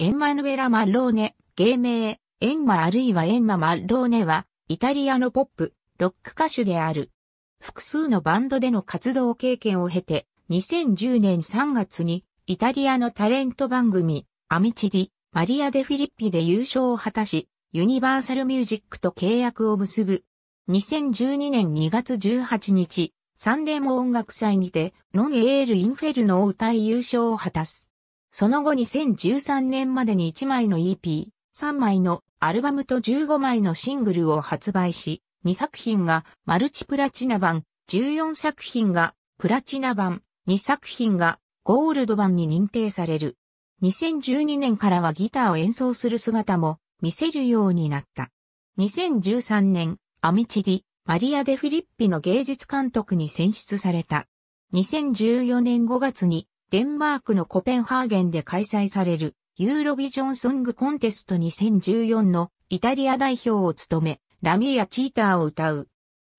エンマヌエラ・マッローネ、芸名、エンマあるいはエンマ・マッローネは、イタリアのポップ、ロック歌手である。複数のバンドでの活動経験を経て、2010年3月に、イタリアのタレント番組、アミチリ、マリア・デ・フィリッピで優勝を果たし、ユニバーサルミュージックと契約を結ぶ。2012年2月18日、サンレモ音楽祭にて、ノンエール・インフェルノを歌い優勝を果たす。その後2013年までに1枚の EP、3枚のアルバムと15枚のシングルを発売し、2作品がマルチプラチナ版、14作品がプラチナ版、2作品がゴールド版に認定される。2012年からはギターを演奏する姿も見せるようになった。2013年、アミチリ、マリア・デ・フィリッピの芸術監督に選出された。2014年5月にデンマークのコペンハーゲンで開催されるユーロビジョンソングコンテスト2014のイタリア代表を務め、ラミーチーターを歌う。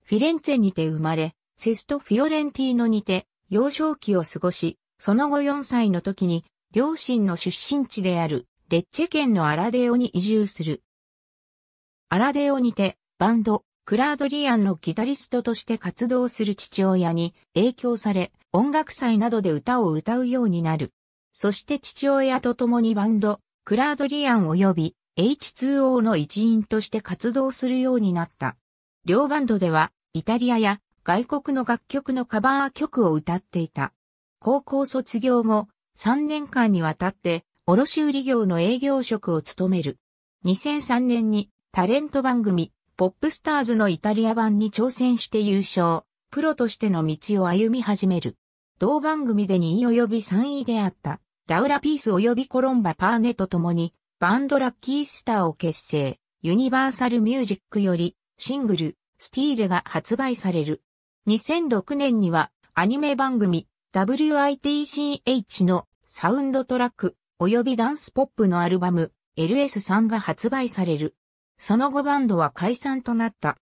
フィレンツェにて生まれ、セスト・フィオレンティーノにて幼少期を過ごし、その後4歳の時に両親の出身地であるレッチェ県のアラデオに移住する。アラデオにてバンド、クラードリアンのギタリストとして活動する父親に影響され、音楽祭などで歌を歌うようになる。そして父親と共にバンド、クラードリアン及び H2O の一員として活動するようになった。両バンドでは、イタリアや外国の楽曲のカバー曲を歌っていた。高校卒業後、3年間にわたって、卸売業の営業職を務める。2003年にタレント番組、ポップスターズのイタリア版に挑戦して優勝。プロとしての道を歩み始める。同番組で2位及び3位であった、ラウラピース及びコロンバ・パーネと共に、バンドラッキースターを結成、ユニバーサルミュージックより、シングル、スティールが発売される。2006年には、アニメ番組、WITCH のサウンドトラック、及びダンスポップのアルバム、LS3 が発売される。その後バンドは解散となった。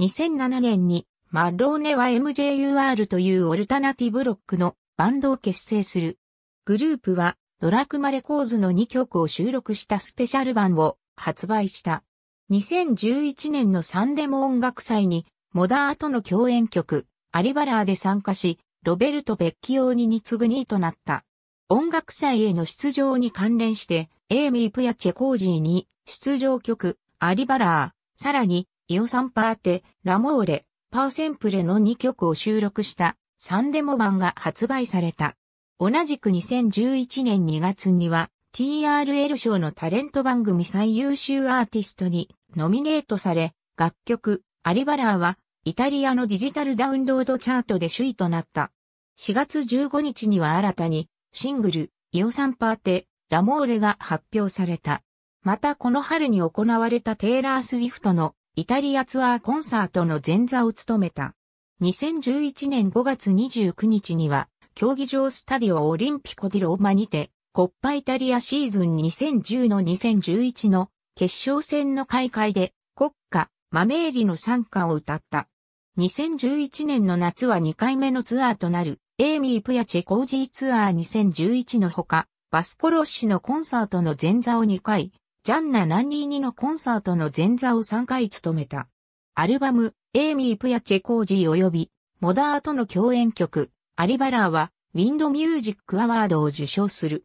2007年にマローネは MJUR というオルタナティブロックのバンドを結成する。グループはドラクマレコーズの2曲を収録したスペシャル版を発売した。2011年のサンデモ音楽祭にモダーとの共演曲アリバラーで参加し、ロベルト・ベッキオーニに次ぐ2位となった。音楽祭への出場に関連して、エイミー・プヤチェコージーに出場曲アリバラー、さらにイオ・サンパーテ、ラモーレ、パーセンプレの2曲を収録したサンデモ版が発売された。同じく2011年2月には TRL 賞のタレント番組最優秀アーティストにノミネートされ、楽曲アリバラーはイタリアのディジタルダウンロードチャートで首位となった。4月15日には新たにシングルイオサンパーテラモーレが発表された。またこの春に行われたテイラー・スウィフトのイタリアツアーコンサートの前座を務めた。2011年5月29日には、競技場スタディオオリンピコディローマにて、コッパイタリアシーズン2010の2011の決勝戦の開会で国家、マメーリの参加を歌った。2011年の夏は2回目のツアーとなる、エイミー・プヤチェ・コージーツアー2011のほか、バスコロッシのコンサートの前座を2回、ジャンナ・ランニーニのコンサートの前座を3回務めた。アルバム、エイミー・プヤ・チェコージー及び、モダーとの共演曲、アリバラーは、ウィンドミュージックアワードを受賞する。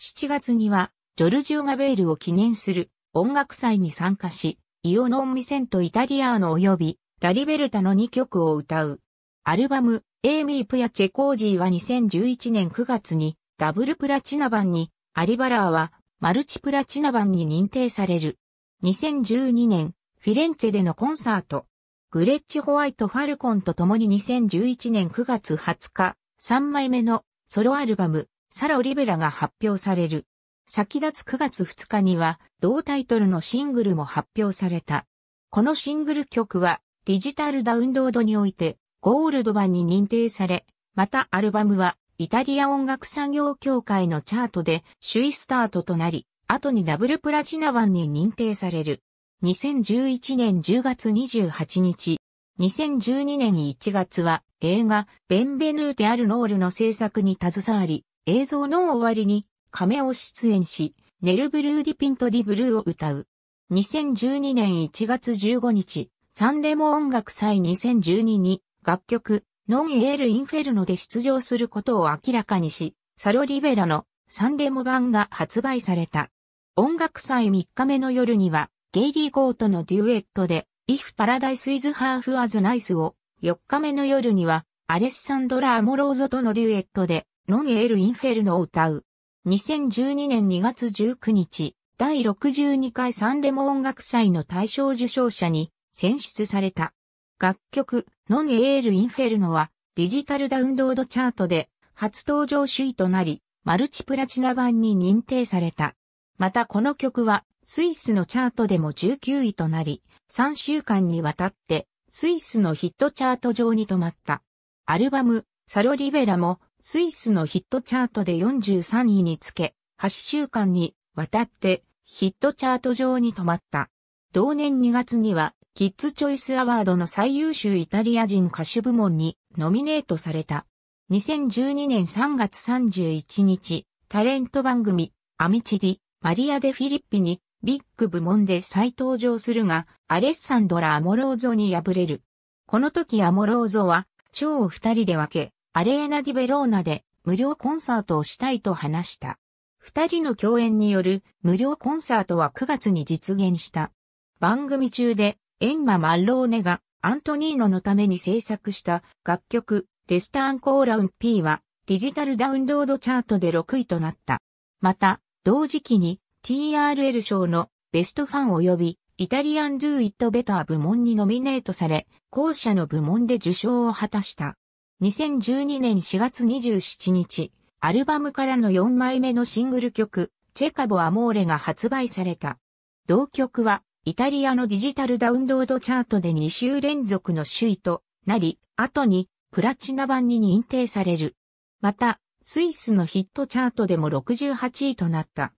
7月には、ジョルジオ・ガベールを記念する音楽祭に参加し、イオノン・ミセント・イタリアーノ及び、ラリベルタの2曲を歌う。アルバム、エイミー・プヤ・チェコージーは2011年9月に、ダブルプラチナ版に、アリバラーはマルチプラチナ版に認定される。2012年、フィレンツェでのコンサート、グレッチ・ホワイト・ファルコンと共に2011年9月20日、3枚目のソロアルバム、サラ・オリベラが発表される。先立つ9月2日には、同タイトルのシングルも発表された。このシングル曲は、ディジタルダウンロードにおいて、ゴールド版に認定され、またアルバムは、イタリア音楽産業協会のチャートで首位スタートとなり、後にダブルプラチナ版に認定される。2011年10月28日、2012年1月は映画ベンベヌーテ・アルノールの制作に携わり、映像の終わりに亀を出演し、ネルブルーディピントディブルーを歌う。2012年1月15日、サンレモ音楽祭2012に楽曲ノンエール・インフェルノで出場することを明らかにし、サロ・リベラのサンデモ版が発売された。音楽祭3日目の夜には、ゲイリー・ゴーとのデュエットで、If Paradise is Half as Nice を、4日目の夜には、アレッサンドラ・アモローゾとのデュエットで、ノンエール・インフェルノを歌う。2012年2月19日、第62回サンデモ音楽祭の大賞受賞者に選出された。楽曲、ノンエールインフェルノはデジタルダウンロードチャートで初登場首位となり、マルチプラチナ版に認定された。またこの曲はスイスのチャートでも19位となり、3週間にわたってスイスのヒットチャート上に止まった。アルバム、サロリベラもスイスのヒットチャートで43位につけ、8週間にわたってヒットチャート上に止まった。同年2月にはキッズチョイスアワードの最優秀イタリア人歌手部門にノミネートされた。2012年3月31日、タレント番組、アミチリ、マリア・デ・フィリッピに、ビッグ部門で再登場するが、アレッサンドラ・アモローゾに敗れる。この時アモローゾは、超を二人で分け、アレーナ・ディ・ベローナで無料コンサートをしたいと話した。二人の共演による無料コンサートは9月に実現した。番組中でエンマ・マッローネがアントニーノのために制作した楽曲レスターンコーラウン P はデジタルダウンロードチャートで6位となった。また、同時期に TRL 賞のベストファン及びイタリアン・ドゥ・イット・ベター部門にノミネートされ、後者の部門で受賞を果たした。2012年4月27日、アルバムからの4枚目のシングル曲、チェカボ・アモーレが発売された。同曲はイタリアのデジタルダウンロードチャートで2週連続の首位となり、後にプラチナ版に認定される。また、スイスのヒットチャートでも68位となった。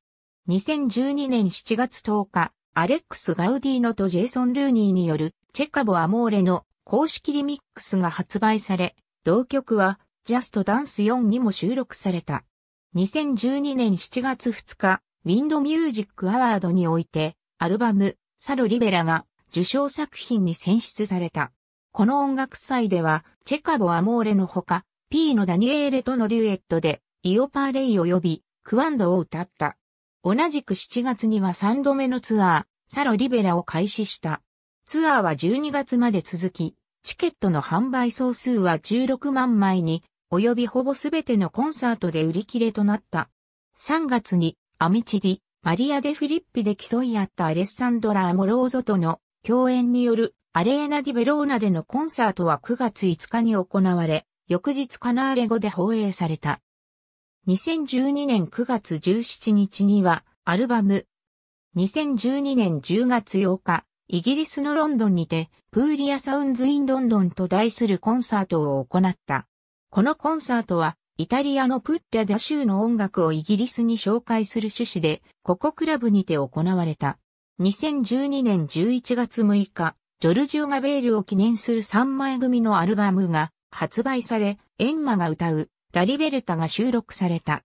2012年7月10日、アレックス・ガウディーノとジェイソン・ルーニーによるチェカボ・アモーレの公式リミックスが発売され、同曲はジャストダンス4にも収録された。2012年7月2日、ウィンドミュージックアワードにおいて、アルバム、サル・リベラが受賞作品に選出された。この音楽祭では、チェカボ・アモーレのほか、P のダニエーレとのデュエットで、イオパーレイ及び、クワンドを歌った。同じく7月には3度目のツアー、サロ・リベラを開始した。ツアーは12月まで続き、チケットの販売総数は16万枚に、及びほぼすべてのコンサートで売り切れとなった。3月に、アミチリ。マリア・デ・フィリッピで競い合ったアレッサンドラ・アモローゾとの共演によるアレーナ・ディ・ベローナでのコンサートは9月5日に行われ、翌日カナーレ語で放映された。2012年9月17日にはアルバム、2012年10月8日、イギリスのロンドンにて、プーリアサウンズ・イン・ロンドンと題するコンサートを行った。このコンサートは、イタリアのプッラ・ダ州の音楽をイギリスに紹介する趣旨で、ここクラブにて行われた。2012年11月6日、ジョルジオ・ガベールを記念する3枚組のアルバムが発売され、エンマが歌う、ラリベルタが収録された。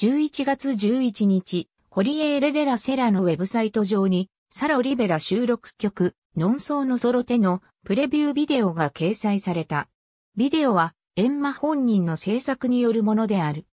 11月11日、コリエーレ・デラ・セラのウェブサイト上に、サロ・リベラ収録曲、ノンソーのソロテのプレビュービデオが掲載された。ビデオはエンマ本人の制作によるものである。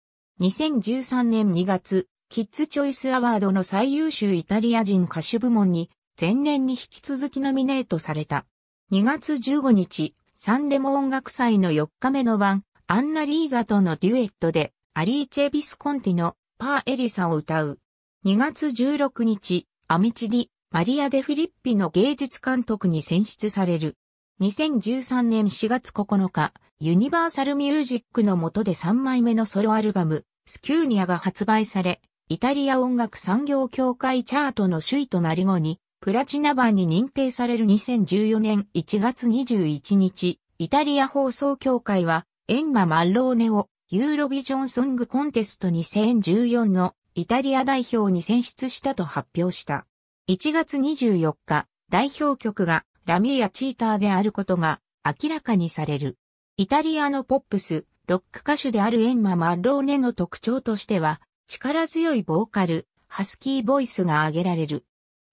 2013年2月、キッズチョイスアワードの最優秀イタリア人歌手部門に前年に引き続きノミネートされた。2月15日、サンレモ音楽祭の4日目の晩、アンナ・リーザとのデュエットで、アリーチェ・ビスコンティのパー・エリサを歌う。2月16日、アミチディ、マリア・デ・フィリッピの芸術監督に選出される。2013年4月9日、ユニバーサルミュージックの下で3枚目のソロアルバム、スキューニアが発売され、イタリア音楽産業協会チャートの首位となり後に、プラチナ版に認定される2014年1月21日、イタリア放送協会は、エンマ・マッローネをユーロビジョンソングコンテスト2014のイタリア代表に選出したと発表した。1月24日、代表曲がラミーやチーターであることが明らかにされる。イタリアのポップス、ロック歌手であるエンマ・マッローネの特徴としては、力強いボーカル、ハスキーボイスが挙げられる。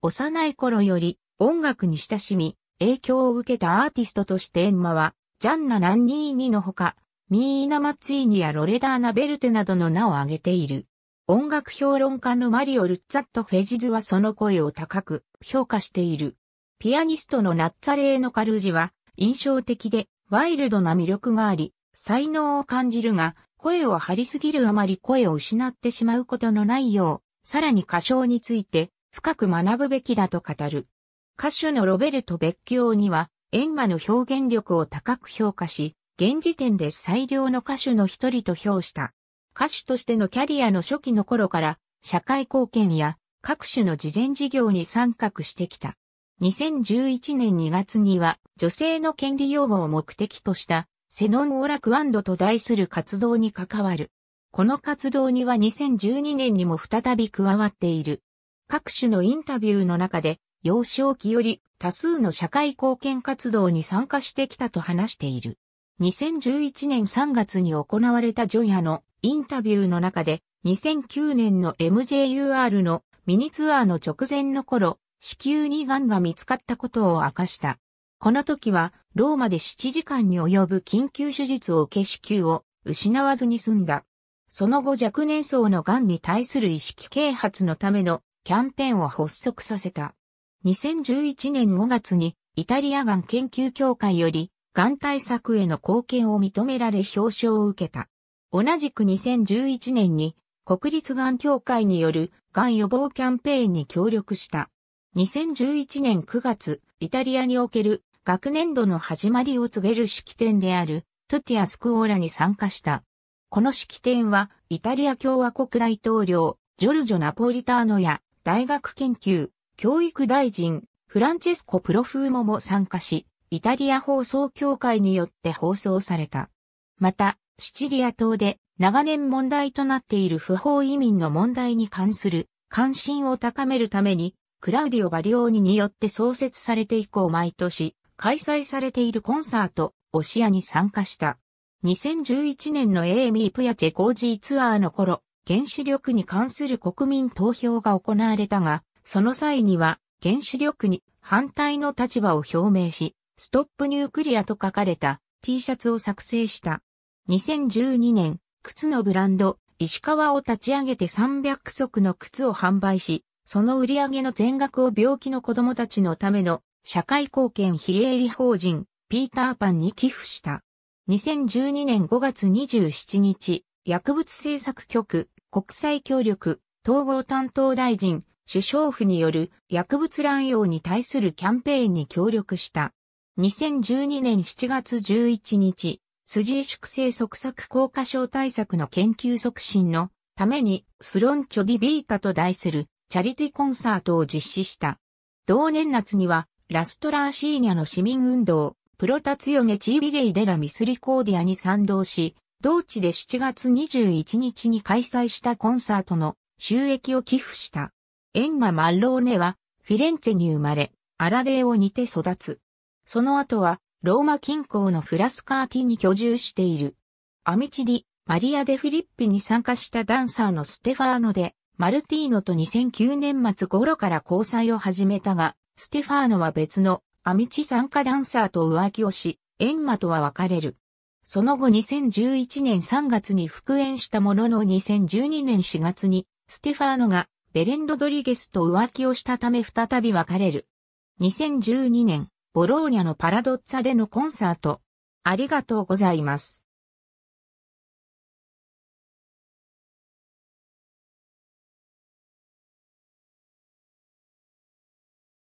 幼い頃より音楽に親しみ、影響を受けたアーティストとしてエンマは、ジャンナ・ナンニーニのほか、ミーナ・マッツィーニやロレダーナ・ベルテなどの名を挙げている。音楽評論家のマリオ・ルッツァット・フェジズはその声を高く評価している。ピアニストのナッツァレーのカルジは印象的でワイルドな魅力があり、才能を感じるが、声を張りすぎるあまり声を失ってしまうことのないよう、さらに歌唱について深く学ぶべきだと語る。歌手のロベルト・ベッキオには、エンマの表現力を高く評価し、現時点で最良の歌手の一人と評した。歌手としてのキャリアの初期の頃から、社会貢献や各種の慈善事業に参画してきた。2011年2月には女性の権利擁護を目的としたセノン・オラクワンドと題する活動に関わる。この活動には2012年にも再び加わっている。各種のインタビューの中で幼少期より多数の社会貢献活動に参加してきたと話している。2011年3月に行われたジョヤのインタビューの中で2009年の MJUR のミニツアーの直前の頃、子宮に癌が見つかったことを明かした。この時は、ローマで7時間に及ぶ緊急手術を受け子宮を失わずに済んだ。その後若年層の癌に対する意識啓発のためのキャンペーンを発足させた。2011年5月にイタリア癌研究協会より癌対策への貢献を認められ表彰を受けた。同じく2011年に国立癌協会による癌予防キャンペーンに協力した。2011年9月、イタリアにおける学年度の始まりを告げる式典であるトゥティア・スクオーラに参加した。この式典はイタリア共和国大統領ジョルジョ・ナポリターノや大学研究、教育大臣フランチェスコ・プロフーモも参加し、イタリア放送協会によって放送された。また、シチリア島で長年問題となっている不法移民の問題に関する関心を高めるためにクラウディオ・バリオーニによって創設されて以降毎年開催されているコンサート、オシアに参加した。2011年のエーミープヤチェコージーツアーの頃、原子力に関する国民投票が行われたが、その際には原子力に反対の立場を表明し、ストップニュークリアと書かれた T シャツを作成した。2012年、靴のブランド、石川を立ち上げて300足の靴を販売し、その売り上げの全額を病気の子供たちのための社会貢献非営利法人ピーターパンに寄付した。2012年5月27日、薬物政策局国際協力統合担当大臣首相府による薬物乱用に対するキャンペーンに協力した。2012年7月11日、筋萎縮性側索効果症対策の研究促進のためにスロンチョディビータと題するチャリティコンサートを実施した。同年夏には、ラストラーシーニャの市民運動、プロタツヨネチービレイデラミスリコーディアに賛同し、同地で7月21日に開催したコンサートの収益を寄付した。エンマ・マッローネは、フィレンツェに生まれ、アラデーを似て育つ。その後は、ローマ近郊のフラスカーティに居住している。アミチディ、マリア・デ・フィリッピに参加したダンサーのステファーノで、マルティーノと2009年末頃から交際を始めたが、ステファーノは別のアミチ参加ダンサーと浮気をし、エンマとは別れる。その後2011年3月に復縁したものの2012年4月に、ステファーノがベレン・ロドリゲスと浮気をしたため再び別れる。2012年、ボローニャのパラドッツァでのコンサート。ありがとうございます。